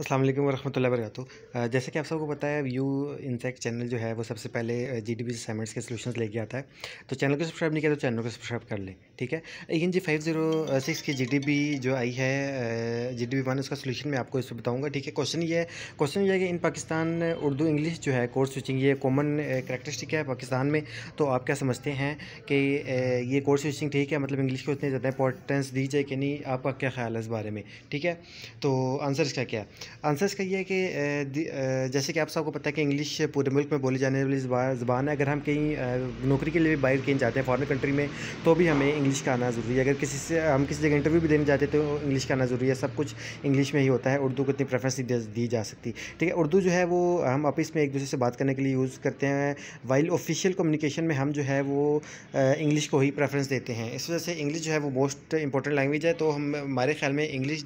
असलम वरह वरहमतुल्लाहि जैसे कि आप सबको पता है व्यू इनसेक्ट चैनल जो है वो सबसे पहले जी डी बी असाइनमेंट्स के सोल्यूशन लेके आता है तो चैनल को सब्सक्राइब नहीं किया तो चैनल को सब्सक्राइब कर लें ठीक है लेकिन जी फाइव जीरो सिक्स की जी जो आई है जी डी बी वन उसका सोल्यूशन मैं आपको पर बताऊँगा ठीक है क्वेश्चन ये है क्वेश्चन ये है कि इन पाकिस्तान उर्दू इंग्लिश जो है कोर्स स्विचिंग ये कॉमन करेक्टरिस्टिक है पाकिस्तान में तो आप क्या समझते हैं कि ये कोर्स स्विचिंग ठीक है मतलब इंग्लिश को इतनी ज़्यादा इंपॉर्टेंस दी जाए कि नहीं आपका क्या ख्याल है इस बारे में ठीक है तो आंसर इसका क्या है आंसर इसका यह है कि जैसे कि आप सबको पता है कि इंग्लिश पूरे मुल्क में बोली जाने वाली ज़बान है अगर हम कहीं नौकरी के लिए भी बाहर कहीं जाते हैं फॉरन कंट्री में तो भी हमें इंग्लिश का आना ज़रूरी है अगर किसी से हम किसी जगह इंटरव्यू भी देने जाते हैं तो इंग्लिश का आना ज़रूरी है सब कुछ इंग्लिश में ही होता है उर्दू को इतनी प्रेफरेंस नहीं दी जा सकती ठीक है उर्दू जो है वो हम ऑफिस में एक दूसरे से बात करने के लिए यूज़ करते हैं वाइल ऑफिशियल कम्युनिकेशन में हम जो है वो इंग्लिश को ही प्रेफरेंस देते हैं इस वजह से इंग्लिश जो है वो मोस्ट इंपॉर्टेंट लैंग्वेज है तो हम हमारे ख्याल में इंग्लिश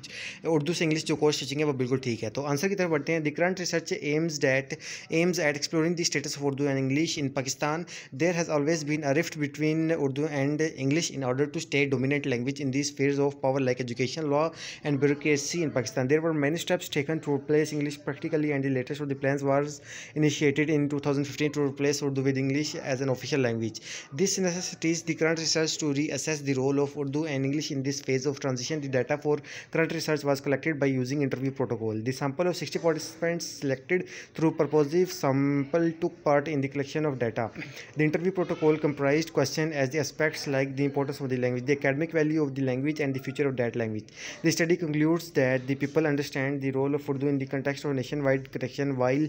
उर्दू से इंग्लिश जो कोर्स टीचिंग है वो बिल्कुल ठीक वीक है तो आंसर की तरफ बढ़ते हैं the current research aims that aims at exploring the status of Urdu and English in Pakistan there has always been a rift between Urdu and English in order to stay dominant language in this spheres of power like education law and bureaucracy in Pakistan there were many steps taken to replace English practically and the latest of the plans was initiated in 2015 to replace Urdu with English as an official language. This necessitates the current research to reassess the role of Urdu and English in this phase of transition. The data for current research was collected by using interview protocol. The sample of 60 participants selected through purposive sample took part in the collection of data. The interview protocol comprised questions as the aspects like the importance of the language, the academic value of the language and the future of that language. The study concludes that the people understand the role of Urdu in the context of nationwide connection while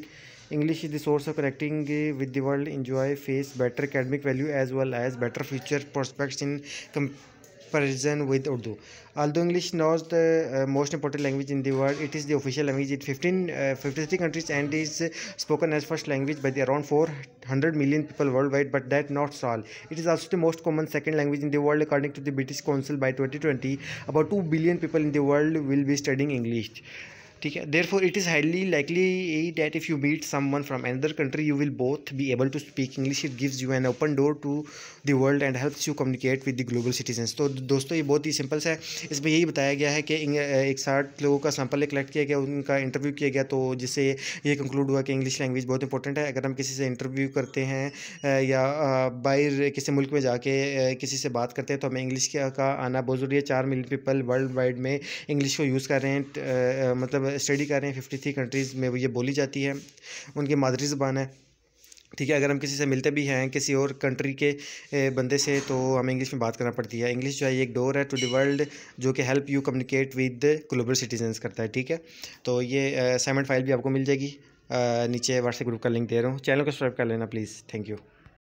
English is the source of connecting with the world enjoy face better academic value as well as better future prospects in comparison with Urdu. Although English is is the uh, most important language in the world, it is the official language in 15, uh, 53 countries and is uh, spoken as first language by the around 400 million people worldwide, but that not all. It is also the most common second language in the world according to the British Council by 2020. About 2 billion people in the world will be studying English. ठीक है there for it is highly likely that if you meet someone from another country you will both be able to speak English it gives you an open door to the world and helps you communicate with the global citizens तो दोस्तों ये बहुत ही simple सा है इसमें यही बताया गया है कि एक साठ लोगों का सैम्पल कलेक्ट किया गया उनका इंटरव्यू किया गया तो जिससे ये कंक्लूड हुआ कि इंग्लिश लैंग्वेज बहुत इंपॉर्टेंट है अगर हम किसी से इंटरव्यू करते हैं या बाहर किसी मुल्क में जाके किसी से बात करते हैं तो हमें इंग्लिश का आना बहुत ज़रूरी है चार मिलियन पीपल वर्ल्ड वाइड में इंग्लिश को यूज़ कर रहे हैं मतलब स्टडी कर रहे हैं फिफ्टी थ्री कंट्रीज़ में वो ये बोली जाती है उनकी मादरी ज़बान है ठीक है अगर हम किसी से मिलते भी हैं किसी और कंट्री के बंदे से तो हमें इंग्लिश में बात करना पड़ती है इंग्लिश जो है एक डोर है टू दी वर्ल्ड जो कि help you communicate with global citizens करता है ठीक है तो ये असाइनमेंट फाइल भी आपको मिल जाएगी नीचे व्हाट्सएप ग्रुप का लिंक दे रहा हूँ चैनल को सब्सक्राइब कर लेना प्लीज़ थैंक यू